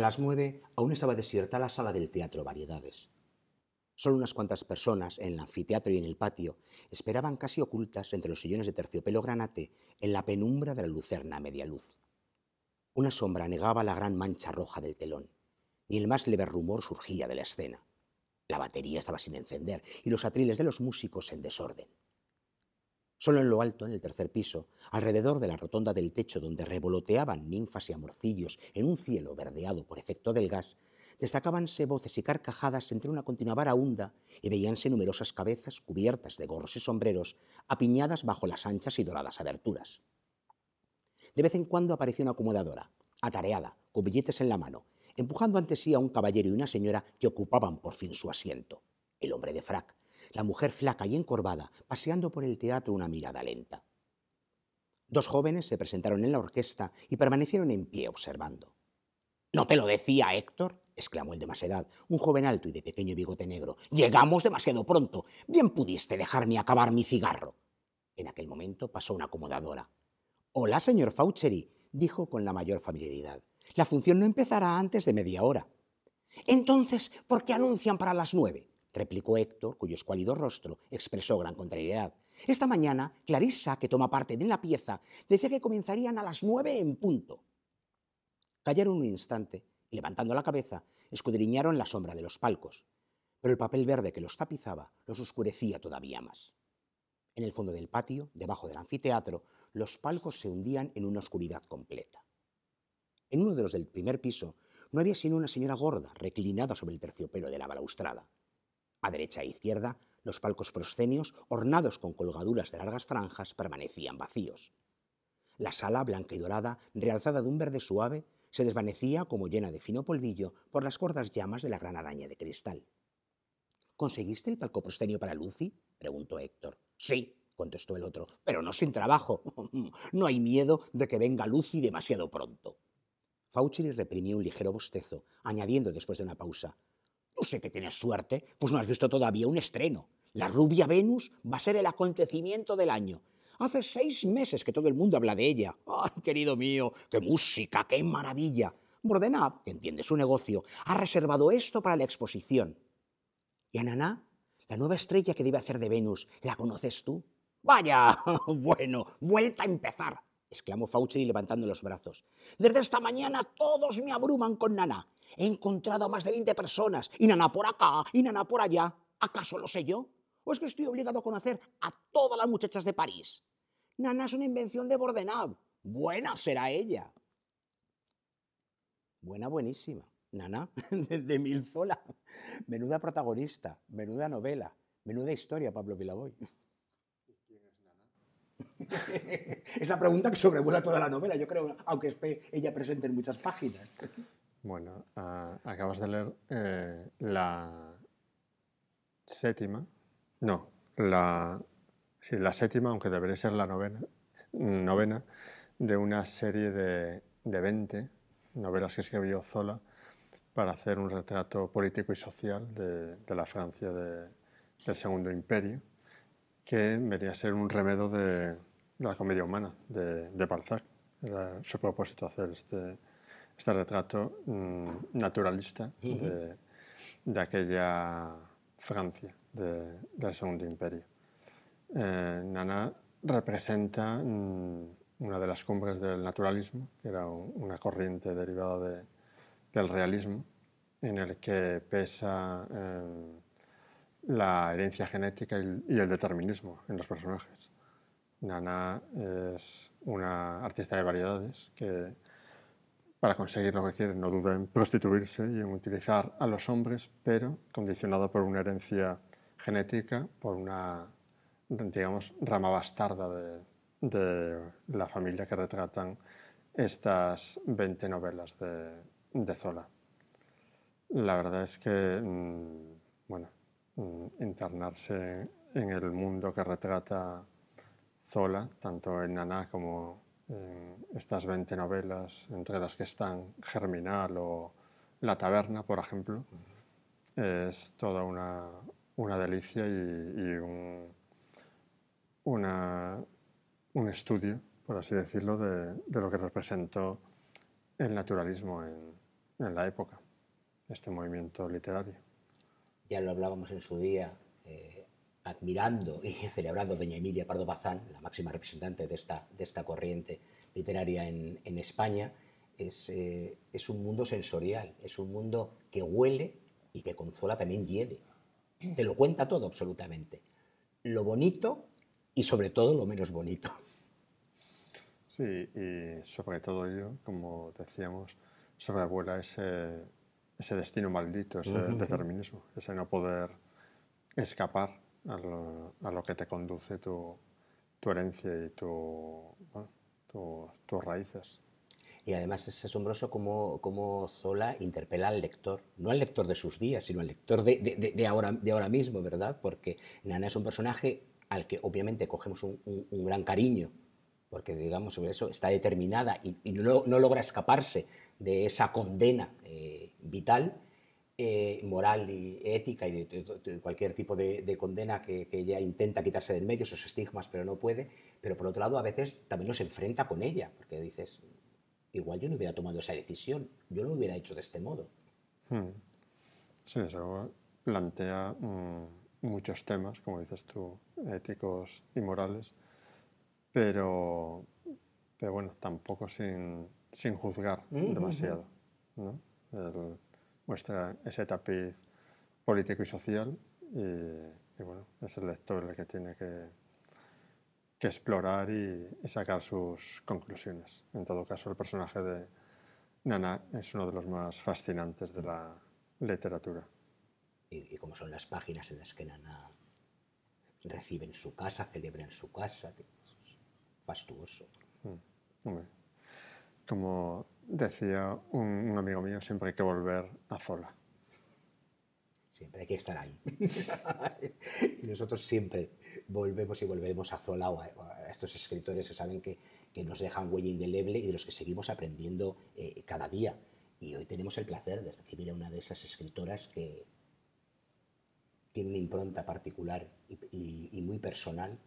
las nueve aún estaba desierta la sala del Teatro Variedades. Solo unas cuantas personas, en el anfiteatro y en el patio, esperaban casi ocultas entre los sillones de terciopelo granate en la penumbra de la lucerna a media luz. Una sombra negaba la gran mancha roja del telón. Ni el más leve rumor surgía de la escena. La batería estaba sin encender y los atriles de los músicos en desorden. Solo en lo alto, en el tercer piso, alrededor de la rotonda del techo donde revoloteaban ninfas y amorcillos en un cielo verdeado por efecto del gas, destacábanse voces y carcajadas entre una continua vara y veíanse numerosas cabezas cubiertas de gorros y sombreros apiñadas bajo las anchas y doradas aberturas. De vez en cuando aparecía una acomodadora, atareada, con billetes en la mano, empujando ante sí a un caballero y una señora que ocupaban por fin su asiento. El hombre de frac la mujer flaca y encorvada, paseando por el teatro una mirada lenta. Dos jóvenes se presentaron en la orquesta y permanecieron en pie observando. ¿No te lo decía Héctor? exclamó el de más edad, un joven alto y de pequeño bigote negro. Llegamos demasiado pronto. Bien pudiste dejarme acabar mi cigarro. En aquel momento pasó una acomodadora. Hola, señor Faucheri, dijo con la mayor familiaridad. La función no empezará antes de media hora. Entonces, ¿por qué anuncian para las nueve? replicó Héctor, cuyo escuálido rostro expresó gran contrariedad. Esta mañana, Clarisa, que toma parte de la pieza, decía que comenzarían a las nueve en punto. Callaron un instante y, levantando la cabeza, escudriñaron la sombra de los palcos, pero el papel verde que los tapizaba los oscurecía todavía más. En el fondo del patio, debajo del anfiteatro, los palcos se hundían en una oscuridad completa. En uno de los del primer piso no había sino una señora gorda reclinada sobre el terciopelo de la balaustrada. A derecha e izquierda, los palcos proscenios, ornados con colgaduras de largas franjas, permanecían vacíos. La sala, blanca y dorada, realzada de un verde suave, se desvanecía como llena de fino polvillo por las gordas llamas de la gran araña de cristal. ¿Conseguiste el palco proscenio para Lucy? preguntó Héctor. Sí, contestó el otro, pero no sin trabajo. no hay miedo de que venga Lucy demasiado pronto. Fauci reprimió un ligero bostezo, añadiendo después de una pausa: sé que tienes suerte, pues no has visto todavía un estreno. La rubia Venus va a ser el acontecimiento del año. Hace seis meses que todo el mundo habla de ella. ¡Ay, querido mío! ¡Qué música! ¡Qué maravilla! Bordenab, que entiende su negocio, ha reservado esto para la exposición. ¿Y a Naná, La nueva estrella que debe hacer de Venus, ¿la conoces tú? ¡Vaya! Bueno, vuelta a empezar, exclamó Fauci levantando los brazos. Desde esta mañana todos me abruman con Naná. He encontrado a más de 20 personas, y nana por acá, y nana por allá. ¿Acaso lo sé yo? ¿O es que estoy obligado a conocer a todas las muchachas de París? Nana es una invención de Bordenab. Buena será ella. Buena, buenísima. Nana, de, Milzola. Menuda protagonista, menuda novela, menuda historia, Pablo Vilaboy. es es la pregunta que sobrevuela toda la novela, yo creo, aunque esté ella presente en muchas páginas. Bueno, ah, acabas de leer eh, la séptima, no, la, la séptima, aunque debería ser la novena, novena de una serie de, de 20 novelas que escribió Zola para hacer un retrato político y social de, la Francia del Segundo Imperio, que venía ser un remedo de, la comedia humana de, Balzac. su propósito hacer este este retrato mm, naturalista de, aquella Francia del Segundo Imperio. Eh, Nana representa mm, una de las cumbres del naturalismo, que era una corriente derivada del realismo, en el que pesa em, la herencia genética y el determinismo en los personajes. Nana es una artista de variedades que para conseguir lo que quieren no duda en prostituirse y en utilizar a los hombres, pero condicionado por una herencia genética, por una, digamos, rama bastarda de, la familia que retratan estas 20 novelas de, de Zola. La verdad es que, mm, bueno, mm, internarse en el mundo que retrata Zola, tanto en Naná como eh, estas 20 novelas, entre las que están Germinal o La Taberna, por ejemplo, es toda una, delicia y, un, estudio, por así decirlo, de, lo que representó el naturalismo en, la época, este movimiento literario. Ya lo hablábamos en su día, eh, admirando y celebrando a doña Emilia Pardo Bazán, la máxima representante de esta, de esta corriente literaria en, en España, es, eh, es, un mundo sensorial, es un mundo que huele y que consola también hiede. Te lo cuenta todo absolutamente. Lo bonito y sobre todo lo menos bonito. Sí, y sobre todo ello, como decíamos, sobrevuela ese, ese destino maldito, ese determinismo, ese no poder escapar a lo, que te conduce tu, herencia y tu, tus raíces. Y además es asombroso cómo, cómo, Zola interpela al lector, no al lector de sus días, sino al lector de, ahora, de ahora mismo, ¿verdad? Porque Nana es un personaje al que obviamente cogemos un, gran cariño, porque digamos, sobre eso está determinada y, no, no, logra escaparse de esa condena eh, vital eh, moral y ética y cualquier tipo de, condena que, ella intenta quitarse del medio, esos estigmas, pero no puede. Pero por otro lado, a veces también nos enfrenta con ella, porque dices, igual yo no hubiera tomado esa decisión, yo no lo hubiera hecho de este modo. Hmm. Sí, eso plantea mm, muchos temas, como dices tú, éticos y morales, pero, pero bueno, tampoco sin, juzgar demasiado. ¿no? muestra ese tapiz político y social y, bueno, es el lector el que tiene que, que explorar y, sacar sus conclusiones. En todo caso, el personaje de Nana es uno de los más fascinantes de la literatura. Y, y como son las páginas en las que Nana recibe en su casa, celebra en su casa, es fastuoso. Mm, como Decía un, amigo mío, siempre hay que volver a Zola. Siempre hay que estar ahí. y nosotros siempre volvemos y volveremos a Zola o a, estos escritores que saben que, nos dejan huella indeleble y de los que seguimos aprendiendo eh, cada día. Y hoy tenemos el placer de recibir a una de esas escritoras que tiene una impronta particular y, y muy personal,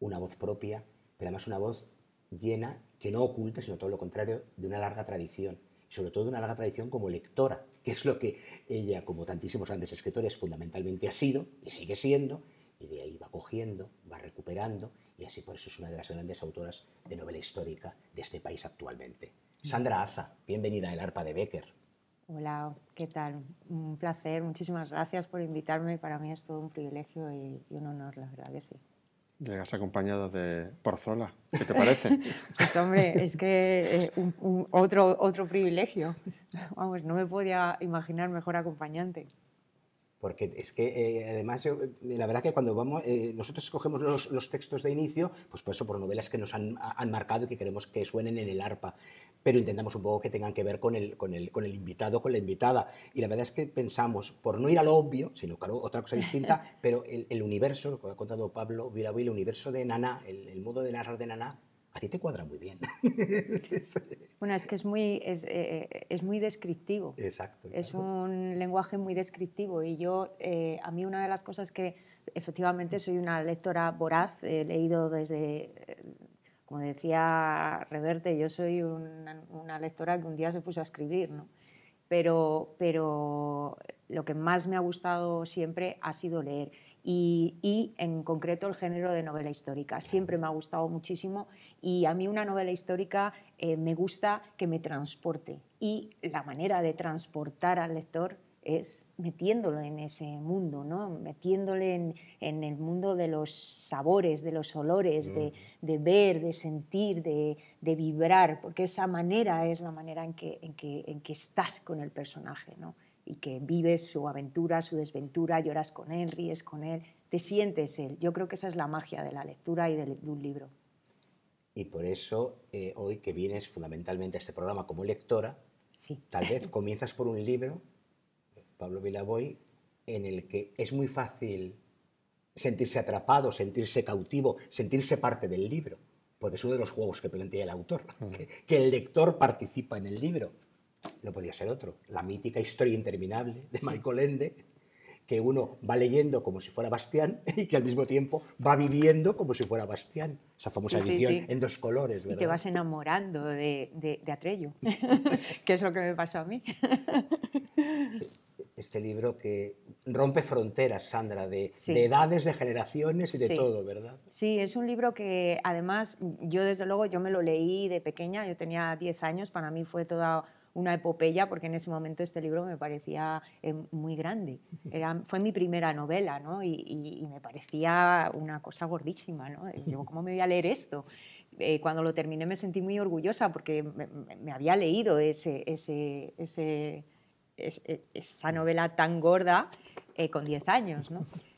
una voz propia, pero además una voz llena que no oculta, sino todo lo contrario, de una larga tradición, sobre todo de una larga tradición como lectora, que es lo que ella, como tantísimos grandes escritores, fundamentalmente ha sido y sigue siendo, y de ahí va cogiendo, va recuperando, y así por eso es una de las grandes autoras de novela histórica de este país actualmente. Sandra Aza, bienvenida El Arpa de Becker. Hola, ¿qué tal? Un placer, muchísimas gracias por invitarme, para mí es todo un privilegio y un honor, la verdad que sí. Llegas acompañado de Porzola, ¿qué te parece? pues hombre, es que eh, otro, otro privilegio. Vamos, no me podía imaginar mejor acompañante. Porque es que, eh, además, eh, la verdad que cuando vamos, eh, nosotros escogemos los, los, textos de inicio, pues por eso, por novelas que nos han, han, marcado y que queremos que suenen en el arpa, pero intentamos un poco que tengan que ver con el, con, el, con el invitado, con la invitada. Y la verdad es que pensamos, por no ir a lo obvio, sino claro, otra cosa distinta, pero el, el universo, lo que ha contado Pablo Vilaví, el universo de Nana el, el modo de narrar de Naná, a ti te cuadra muy bien. bueno, es que es muy, es, eh, eh, es muy descriptivo. Exacto, Es un lenguaje muy descriptivo y yo, eh, a mí una de las cosas que efectivamente soy una lectora voraz, he leído desde, como decía Reverte, yo soy una, una lectora que un día se puso a escribir, ¿no? Pero, pero lo que más me ha gustado siempre ha sido leer y, en concreto el género de novela histórica. Siempre me ha gustado muchísimo y a mí una novela histórica eh, me gusta que me transporte y la manera de transportar al lector es metiéndolo en ese mundo, ¿no? metiéndole en, el mundo de los sabores, de los olores, de, mm. ver, de sentir, de, vibrar, porque esa manera es la manera en que, en que estás con el personaje. ¿no? y que vives su aventura, su desventura, lloras con él, ríes con él, te sientes él. Yo creo que esa es la magia de la lectura y de, un libro. Y por eso eh, hoy que vienes fundamentalmente a este programa como lectora, tal vez comienzas por un libro, Pablo Vilaboy, en el que es muy fácil sentirse atrapado, sentirse cautivo, sentirse parte del libro, porque es uno de los juegos que plantea el autor, mm. que el lector participa en el libro no podía ser otro. La mítica historia interminable de Michael Ende, que uno va leyendo como si fuera Bastián y que al mismo tiempo va viviendo como si fuera Bastián. Esa famosa edición en dos colores. ¿verdad? Y te vas enamorando de, de, Atrello, que es lo que me pasó a mí. este libro que rompe fronteras, Sandra, de, edades, de generaciones y de todo, ¿verdad? Sí, es un libro que además yo desde luego yo me lo leí de pequeña, yo tenía 10 años, para mí fue toda una epopeya, porque en ese momento este libro me parecía eh, muy grande. Era, fue mi primera novela, ¿no? Y, me parecía una cosa gordísima, ¿no? Yo, ¿cómo me voy a leer esto? Eh, cuando lo terminé me sentí muy orgullosa porque me, había leído ese, ese, e, esa novela tan gorda eh, con 10 años, ¿no?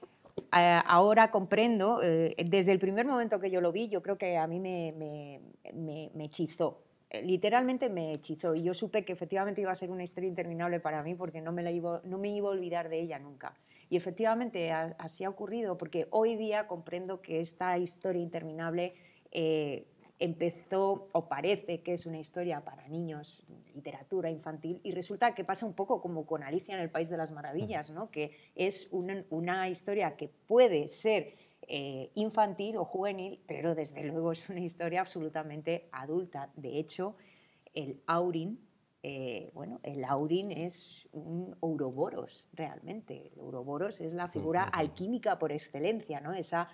ahora comprendo, desde el primer momento que yo lo vi, yo creo que a mí me, me, me, me hechizó. Eh, literalmente me hechizó y yo supe que efectivamente iba a ser una historia interminable para mí porque no me, iba, no me iba a olvidar de ella nunca. Y efectivamente así ha ocurrido porque hoy día comprendo que esta historia interminable eh, empezó o parece que es una historia para niños, literatura infantil, y resulta que pasa un poco como con Alicia en el País de las Maravillas, ¿no? que es una historia que puede ser eh, infantil o juvenil, pero desde luego es una historia absolutamente adulta. De hecho, el Aurin, eh, bueno, el es un Ouroboros realmente. El Ouroboros es la figura alquímica por excelencia, ¿no? Esa,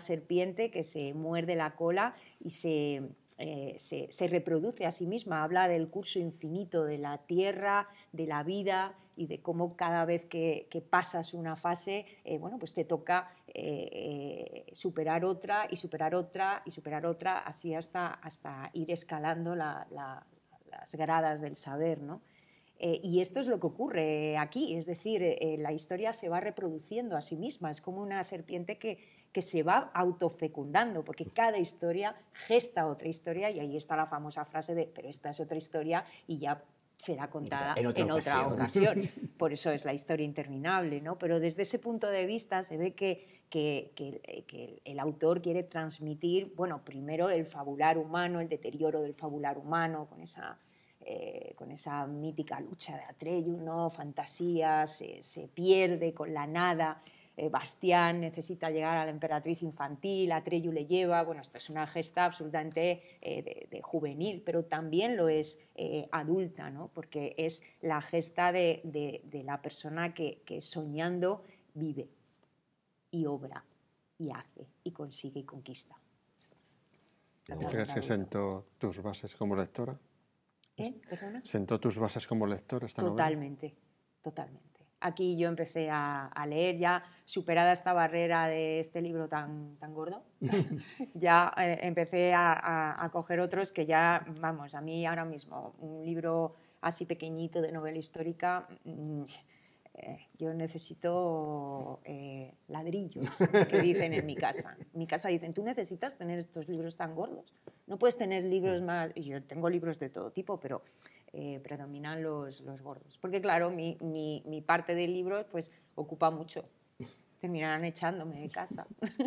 serpiente que se muerde la cola y eh, se, se reproduce a sí misma. Habla del curso infinito de la tierra, de la vida, y de cómo cada vez que, pasas una fase, eh, bueno, pues te toca eh, eh, superar otra y superar otra y superar otra, así hasta, hasta ir escalando las gradas del saber, ¿no? y esto es lo que ocurre aquí, es decir, la historia se va reproduciendo a sí misma, es como una serpiente que, que, se va autofecundando, porque cada historia gesta otra historia y ahí está la famosa frase de, pero esta es otra historia y ya será contada en otra, ocasión. Por eso es la historia interminable, ¿no? Pero desde ese punto de vista se ve que, que, eh, el autor quiere transmitir, bueno, primero el fabular humano, el deterioro del fabular humano, con esa, eh, con esa mítica lucha de Atreyu, ¿no? Fantasía, se pierde con la nada. Eh, Bastián necesita llegar a la emperatriz infantil, Atreyu le lleva, bueno, esto es una gesta absolutamente eh, de, juvenil, pero también lo es eh, adulta, ¿no? porque es la gesta de, la persona que, soñando vive y obra y hace y consigue y conquista. ¿Crees que sentó tus bases como lectora? ¿Sentó tus bases como lectora esta Totalmente, totalmente aquí yo empecé a, leer, ya superada esta barrera de este libro tan, tan gordo, ya eh, empecé a, coger otros que ya, vamos, a mí ahora mismo, un libro así pequeñito de novela histórica, mm, eh, yo necesito eh, ladrillos, que dicen en mi casa. En mi casa dicen, tú necesitas tener estos libros tan gordos, no puedes tener libros mm. más, yo tengo libros de todo tipo, pero eh, predominan los, los, gordos. Porque claro, mi, mi, parte del libro pues ocupa mucho. Terminarán echándome de casa.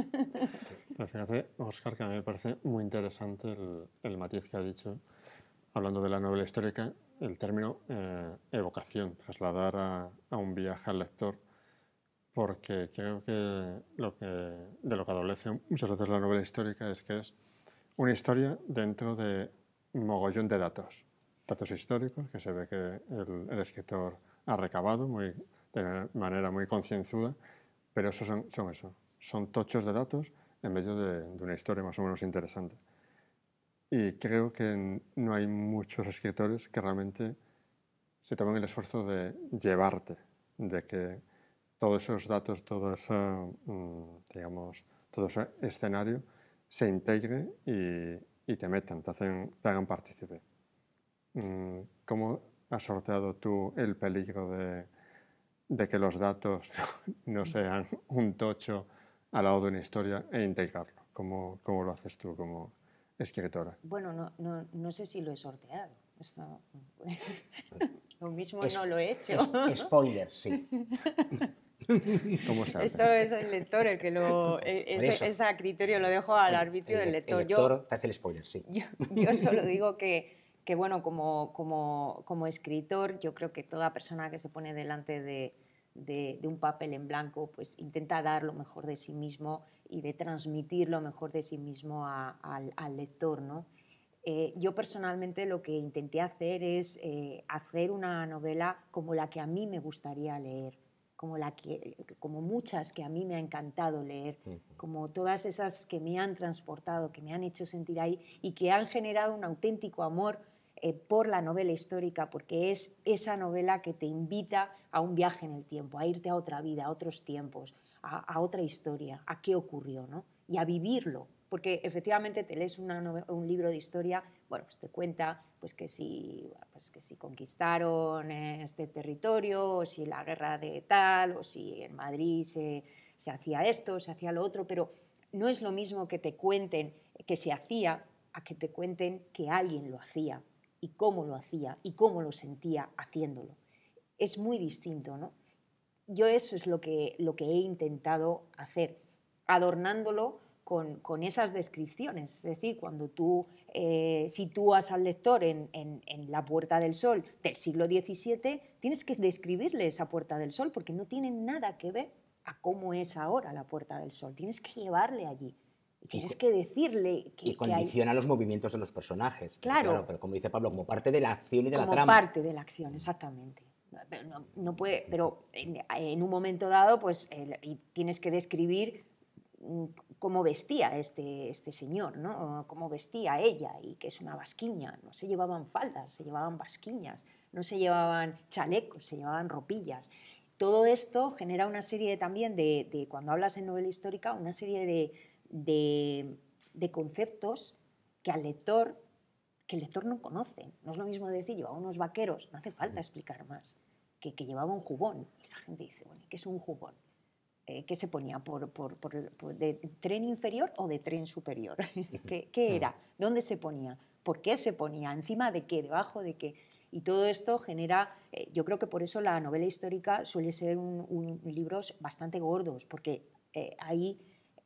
fíjate, Oscar, que a mí me parece muy interesante el, el matiz que ha dicho, hablando de la novela histórica, el término eh, evocación, trasladar a, a, un viaje al lector, porque creo que, lo que de lo que adolece muchas veces la novela histórica es que es una historia dentro de mogollón de datos datos históricos que se ve que el, escritor ha recabado muy, de manera muy concienzuda, pero eso son, eso, son tochos de datos en medio de, una historia más o menos interesante. Y creo que no hay muchos escritores que realmente se tomen el esfuerzo de llevarte, de que todos esos datos, todo ese, mm, digamos, todo ese escenario se integre y, te metan, te, te hagan partícipe. Mm, ¿Cómo has sorteado tú el peligro de, que los datos no sean un tocho al lado de una historia e integrarlo? ¿Cómo, lo haces tú como escritora? Bueno, no, no, no sé si lo he sorteado. lo mismo no lo he hecho. spoiler, sí. ¿Cómo Esto es el lector el que lo. E, es, a criterio, lo dejo al arbitrio del lector. El lector te hace el spoiler, sí. yo solo digo que que bueno, como, escritor, yo creo que toda persona que se pone delante de, un papel en blanco, pues intenta dar lo mejor de sí mismo y de transmitir lo mejor de sí mismo al, lector, eh, yo personalmente lo que intenté hacer es eh, hacer una novela como la que a mí me gustaría leer, como, la como muchas que a mí me ha encantado leer, como todas esas que me han transportado, que me han hecho sentir ahí y que han generado un auténtico amor eh, por la novela histórica, porque es esa novela que te invita a un viaje en el tiempo, a irte a otra vida, a otros tiempos, a, otra historia, a qué ocurrió, ¿no? Y a vivirlo, porque efectivamente te lees un libro de historia, bueno, pues te cuenta pues que si, pues que si conquistaron este territorio, o si la guerra de tal, o si en Madrid se, se hacía esto, se hacía lo otro, pero no es lo mismo que te cuenten que se hacía a que te cuenten que alguien lo hacía y cómo lo hacía y cómo lo sentía haciéndolo. Es muy distinto, ¿no? Yo eso es lo que, lo que he intentado hacer, adornándolo con, esas descripciones. Es decir, cuando tú eh, sitúas al lector en, en, la Puerta del Sol del siglo XVII, tienes que describirle esa Puerta del Sol porque no tiene nada que ver a cómo es ahora la Puerta del Sol. Tienes que llevarle allí tienes que decirle que. Y condiciona los movimientos de los personajes. Claro. Pero como dice Pablo, como parte de la acción y de la trama. parte de la acción, exactamente. Pero, no, puede, pero en, un momento dado, pues tienes que describir mm, cómo vestía este, este señor, ¿no? cómo vestía ella, y que es una basquiña No se llevaban faldas, se llevaban basquiñas no se llevaban chalecos, se llevaban ropillas. Todo esto genera una serie también de, cuando hablas en novela histórica, una serie de, de, conceptos que al lector que el lector no conoce. No es lo mismo decir, a unos vaqueros, no hace falta explicar más, que, que llevaba un jubón. la gente dice, bueno, ¿qué es un jubón? Eh, ¿Qué se ponía? Por, por, ¿De tren inferior o de tren superior? ¿Qué, era? ¿Dónde se ponía? ¿Por qué se ponía? ¿Encima de qué? ¿Debajo de qué? Y todo esto genera, eh, yo creo que por eso la novela histórica suele ser un, libros bastante gordos, porque eh, ahí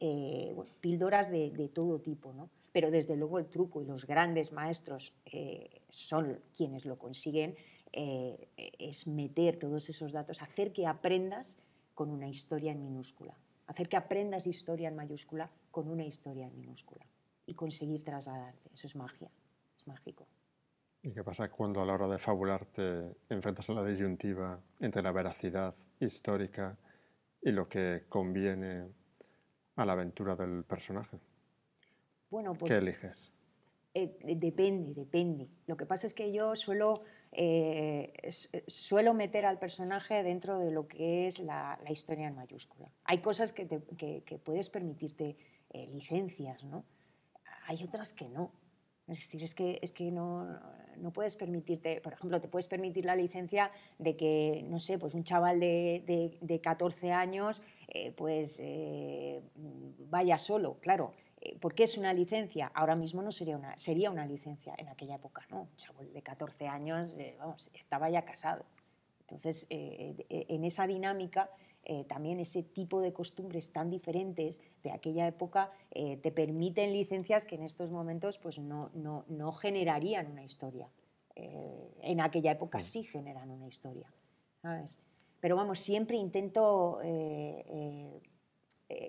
eh, píldoras de, todo tipo, Pero desde luego el truco y los grandes maestros eh, son quienes lo consiguen, eh, es meter todos esos datos, hacer que aprendas con una historia en minúscula, hacer que aprendas historia en mayúscula con una historia en minúscula y conseguir trasladarte. Eso es magia, es mágico. ¿Y qué pasa cuando a la hora de fabularte enfrentas a la disyuntiva entre la veracidad histórica y lo que conviene a la aventura del personaje? Bueno, pues, ¿Qué eliges? Eh, eh, depende, depende. Lo que pasa es que yo suelo, eh, suelo meter al personaje dentro de lo que es la, historia en mayúscula. Hay cosas que, puedes permitirte licencias, ¿no? Hay otras que no. Es decir, es que, es que no, no, puedes permitirte, por ejemplo, te puedes permitir la licencia de que, no sé, pues un chaval de, de, 14 años eh, pues eh, vaya solo, claro. Eh, porque es una licencia? Ahora mismo no sería una, sería una licencia, en aquella época no. Un chaval de 14 años, estaba ya casado. Entonces, en esa dinámica eh, también ese tipo de costumbres tan diferentes de aquella época eh, te permiten licencias que en estos momentos pues no, generarían una historia. Eh, en aquella época sí generan una historia. Pero vamos, siempre intento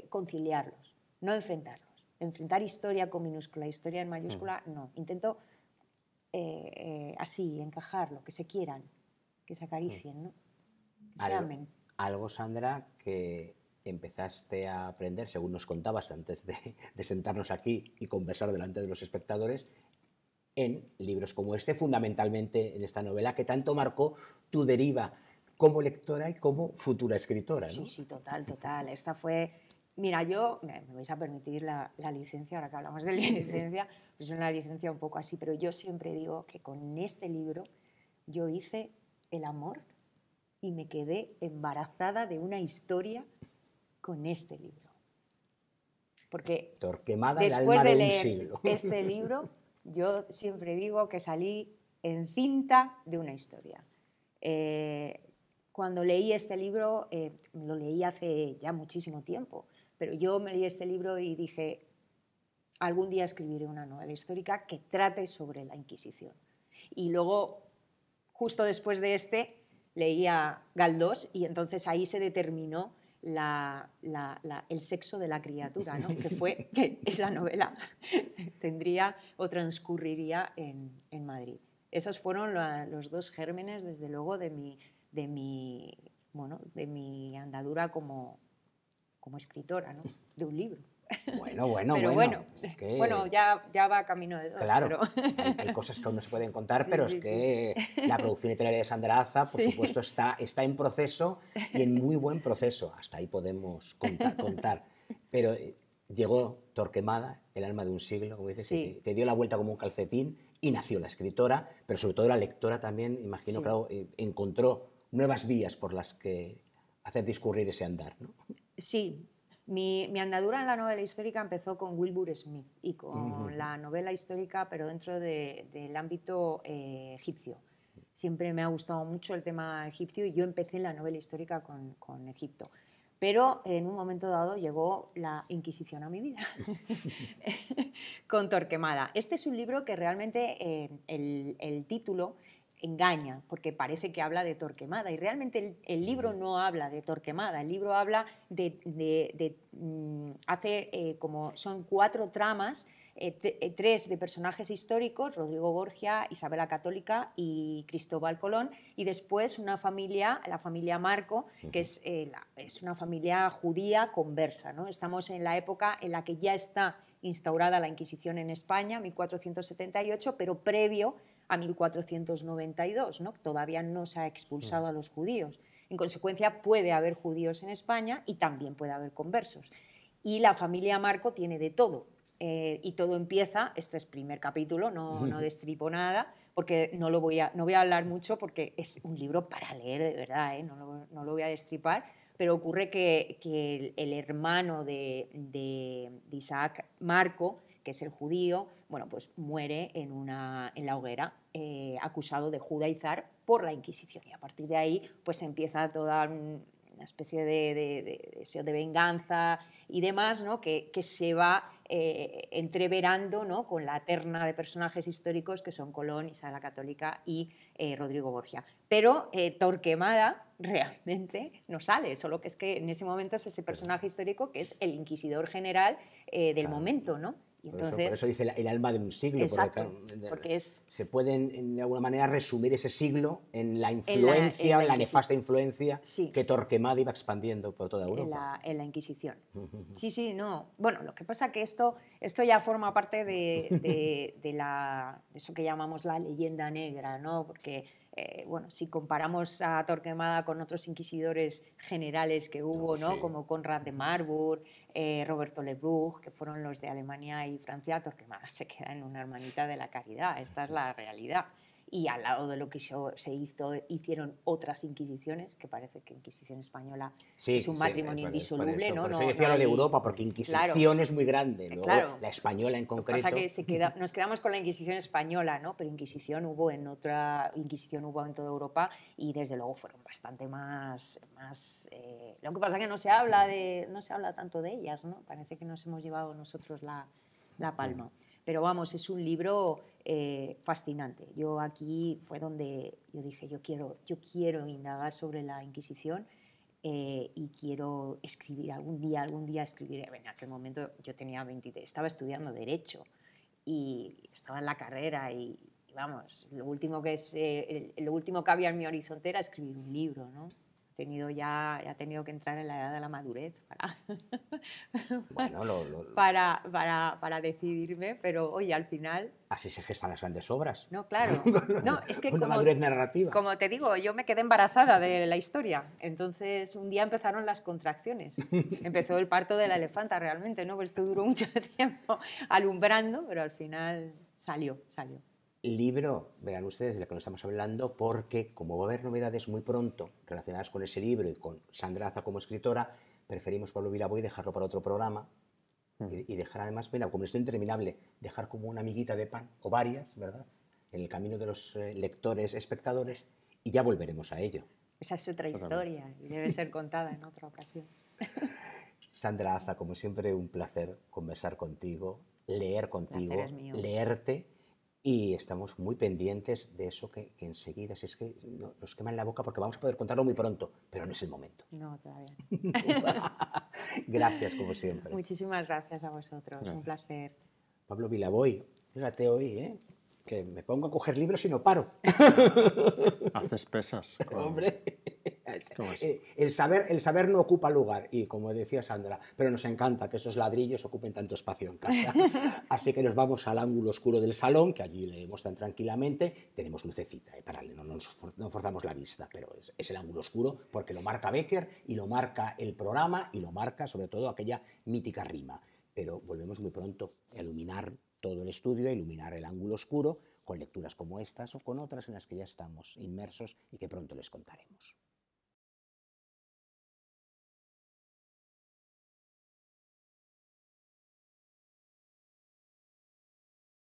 conciliarlos, no enfrentarlos. Enfrentar historia con minúscula, historia en mayúscula, no. Intento así, encajarlo, que se quieran, que se acaricien, se amen algo, Sandra, que empezaste a aprender, según nos contabas antes de, sentarnos aquí y conversar delante de los espectadores, en libros como este, fundamentalmente en esta novela que tanto marcó tu deriva como lectora y como futura escritora. Sí, sí, total, total. Esta fue... Mira, yo, me vais a permitir la, licencia, ahora que hablamos de licencia, es una licencia un poco así, pero yo siempre digo que con este libro yo hice el amor y me quedé embarazada de una historia con este libro. Porque Torquemada después el alma de, leer siglo. este libro, yo siempre digo que salí encinta de una historia. Eh, cuando leí este libro, eh, lo leí hace ya muchísimo tiempo, pero yo me leí este libro y dije, algún día escribiré una novela histórica que trate sobre la Inquisición. Y luego, justo después de este, leía Galdós y entonces ahí se determinó el sexo de la criatura, que fue que esa novela tendría o transcurriría en, Madrid. Esos fueron los dos gérmenes, desde luego, de mi, de mi, de mi andadura como, como escritora, de un libro. Bueno, bueno, bueno. Bueno, ya, ya, va camino de dos. Claro, hay, cosas que aún no se pueden contar, pero es que la producción literaria de Sandra por supuesto, está, está en proceso y en muy buen proceso. Hasta ahí podemos contar. contar. Pero eh, llegó Torquemada, el alma de un siglo, como dices, y te, dio la vuelta como un calcetín y nació la escritora, pero sobre todo la lectora también, imagino, claro, eh, encontró nuevas vías por las que hacer discurrir ese andar. ¿no? Sí, mi, mi, andadura en la novela histórica empezó con Wilbur Smith y con la novela histórica, pero dentro del ámbito eh, egipcio. Siempre me ha gustado mucho el tema egipcio y yo empecé la novela histórica con, con Egipto. Pero en un momento dado llegó la Inquisición a mi vida, con Torquemada. Este es un libro que realmente eh, el, el título engaña, porque parece que habla de Torquemada. Y realmente el, libro no habla de Torquemada, el libro habla de... Mm, hace eh, como... son cuatro tramas. Eh, eh, tres de personajes históricos, Rodrigo Borgia, Isabela Católica y Cristóbal Colón, y después una familia, la familia Marco, que es, es una familia judía conversa. ¿no? Estamos en la época en la que ya está instaurada la Inquisición en España, 1478, pero previo a 1492, ¿no? Todavía no se ha expulsado mm. a los judíos. En consecuencia, puede haber judíos en España y también puede haber conversos. Y la familia Marco tiene de todo. Eh, y todo empieza, este es primer capítulo, no, no destripo nada, porque no, lo voy a, no voy a hablar mucho porque es un libro para leer de verdad, ¿eh? no, lo, voy a destripar, pero ocurre que, el, hermano de Isaac Marco, que es el judío, bueno, pues muere en, en la hoguera eh, acusado de judaizar por la Inquisición. Y a partir de ahí, pues empieza toda una especie de, deseo de venganza y demás, ¿no? que, se va eh, entreverando con la terna de personajes históricos que son Colón, Isabel la Católica y eh, Rodrigo Borgia. Pero Torquemada realmente no sale, solo que es que en ese momento es ese personaje histórico que es el inquisidor general del momento, ¿no? por, eso, dice el alma de un siglo, porque, se pueden de alguna manera resumir ese siglo en la influencia, en la, nefasta influencia que Torquemada iba expandiendo por toda Europa. En la, Inquisición. sí, sí, no. Bueno, lo que pasa es que esto, esto ya forma parte de, la, eso que llamamos la leyenda negra, ¿no? Porque eh, bueno, si comparamos a Torquemada con otros inquisidores generales que hubo, ¿no? como Conrad de Marburg, eh, Roberto Lebrug, que fueron los de Alemania y Francia, Torquemada se queda en una hermanita de la caridad, esta es la realidad y al lado de lo que se hizo, hicieron otras inquisiciones, que parece que Inquisición Española es un matrimonio eh, indisoluble. ¿no? no, decía lo de Europa, porque Inquisición es muy grande, luego la española en concreto. que se queda, nos quedamos con la Inquisición Española, ¿no? pero Inquisición hubo en otra, Inquisición hubo en toda Europa y desde luego fueron bastante más... más eh, lo que pasa es que no se, habla de, no se habla tanto de ellas, ¿no? parece que nos hemos llevado nosotros la, la palma. Pero vamos, es un libro eh, fascinante. Yo aquí fue donde yo dije, yo quiero, yo quiero indagar sobre la Inquisición eh, y quiero escribir algún día, algún día escribir. En aquel momento yo tenía 23, estaba estudiando Derecho y estaba en la carrera y, vamos, lo último, que es, eh, lo último que había en mi horizonte era escribir un libro, ¿no? tenido ya, ha tenido que entrar en la edad de la madurez para, para, decidirme, pero oye, al final... Así se gestan las grandes obras. No, claro. No, es que como, madurez narrativa. Como te digo, yo me quedé embarazada de la historia, entonces un día empezaron las contracciones, empezó el parto de la elefanta realmente, ¿no? Pues esto duró mucho tiempo alumbrando, pero al final salió, salió libro, vean ustedes, de lo que nos estamos hablando, porque como va a haber novedades muy pronto relacionadas con ese libro y con Sandra Aza como escritora, preferimos Pablo Vilaboy dejarlo para otro programa hmm. y, dejar además, bueno como esto interminable, dejar como una amiguita de pan, o varias, ¿verdad?, en el camino de los eh, lectores, espectadores, y ya volveremos a ello. Esa es otra historia y debe ser contada en otra ocasión. Sandra Aza, como siempre, un placer conversar contigo, leer contigo, leerte y estamos muy pendientes de eso que, enseguida, si es que nos quema en la boca porque vamos a poder contarlo muy pronto, pero no es el momento. No, todavía. gracias, como siempre. Muchísimas gracias a vosotros, un placer. Pablo Vilaboy, fíjate hoy, ¿eh? que me pongo a coger libros y no paro. Haces pesas. Hombre. Eh, el, saber, no ocupa lugar y como decía Sandra, pero nos encanta que esos ladrillos ocupen tanto espacio en casa. Así que nos vamos al ángulo oscuro del salón, que allí leemos tan tranquilamente. Tenemos lucecita, eh, para, no, forzamos la vista, pero es, es, el ángulo oscuro porque lo marca Becker y lo marca el programa y lo marca sobre todo aquella mítica rima. Pero volvemos muy pronto a iluminar todo el estudio, a iluminar el ángulo oscuro con lecturas como estas o con otras en las que ya estamos inmersos y que pronto les contaremos.